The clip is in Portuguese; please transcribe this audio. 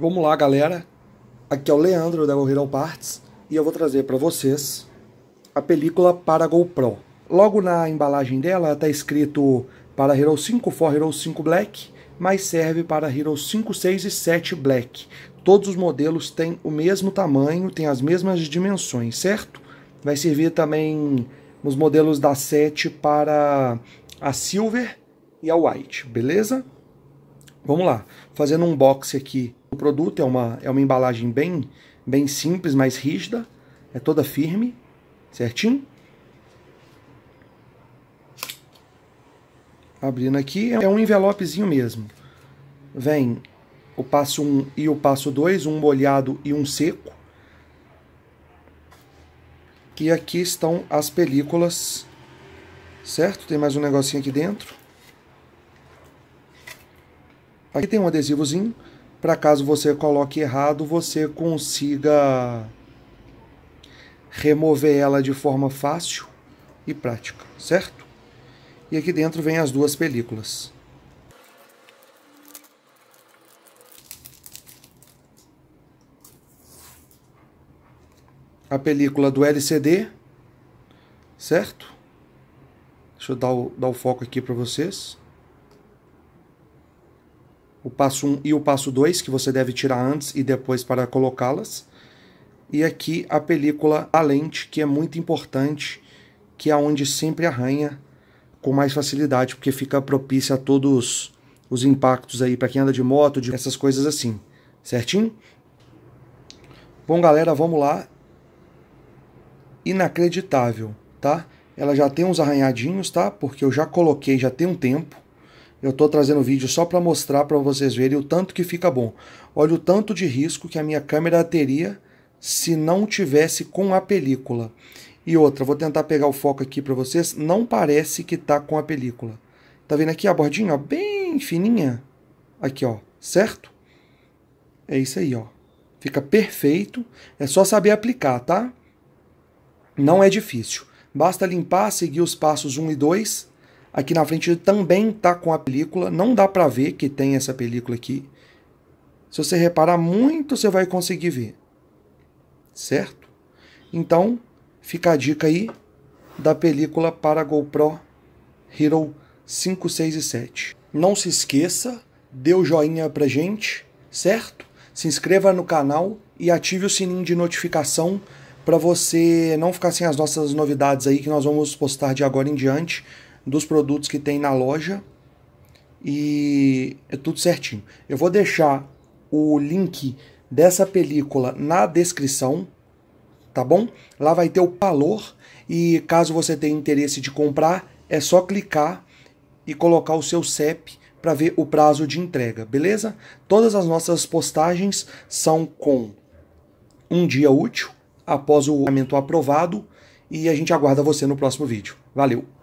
Vamos lá, galera. Aqui é o Leandro da Hero Parts e eu vou trazer para vocês a película para a GoPro. Logo na embalagem dela está escrito para Hero 5 for Hero 5 Black, mas serve para Hero 5, 6 e 7 Black. Todos os modelos têm o mesmo tamanho, têm as mesmas dimensões, certo? Vai servir também nos modelos da 7 para a Silver e a White, beleza? Vamos lá, fazendo um box aqui. O produto é uma, é uma embalagem bem, bem simples, mais rígida, é toda firme, certinho? Abrindo aqui, é um envelopezinho mesmo. Vem o passo 1 e o passo 2, um molhado e um seco. E aqui estão as películas, certo? Tem mais um negocinho aqui dentro. Aqui tem um adesivozinho para caso você coloque errado, você consiga remover ela de forma fácil e prática, certo? E aqui dentro vem as duas películas. A película do LCD, certo? Deixa eu dar o, dar o foco aqui para vocês o passo 1 um e o passo 2, que você deve tirar antes e depois para colocá-las. E aqui a película, a lente, que é muito importante, que é onde sempre arranha com mais facilidade, porque fica propícia a todos os impactos aí para quem anda de moto, de essas coisas assim. Certinho? Bom, galera, vamos lá. Inacreditável, tá? Ela já tem uns arranhadinhos, tá? Porque eu já coloquei, já tem um tempo. Eu estou trazendo o vídeo só para mostrar para vocês verem o tanto que fica bom. Olha o tanto de risco que a minha câmera teria se não tivesse com a película. E outra, vou tentar pegar o foco aqui para vocês, não parece que está com a película. Tá vendo aqui a bordinha, ó, bem fininha? Aqui, ó, certo? É isso aí, ó. Fica perfeito, é só saber aplicar, tá? Não é difícil. Basta limpar, seguir os passos 1 e 2 Aqui na frente também tá com a película, não dá para ver que tem essa película aqui. Se você reparar muito, você vai conseguir ver. Certo? Então, fica a dica aí da película para GoPro Hero 5, 6 e 7. Não se esqueça, dê o joinha pra gente, certo? Se inscreva no canal e ative o sininho de notificação para você não ficar sem as nossas novidades aí que nós vamos postar de agora em diante dos produtos que tem na loja e é tudo certinho. Eu vou deixar o link dessa película na descrição, tá bom? Lá vai ter o valor e caso você tenha interesse de comprar, é só clicar e colocar o seu CEP para ver o prazo de entrega, beleza? Todas as nossas postagens são com um dia útil após o orçamento aprovado e a gente aguarda você no próximo vídeo. Valeu!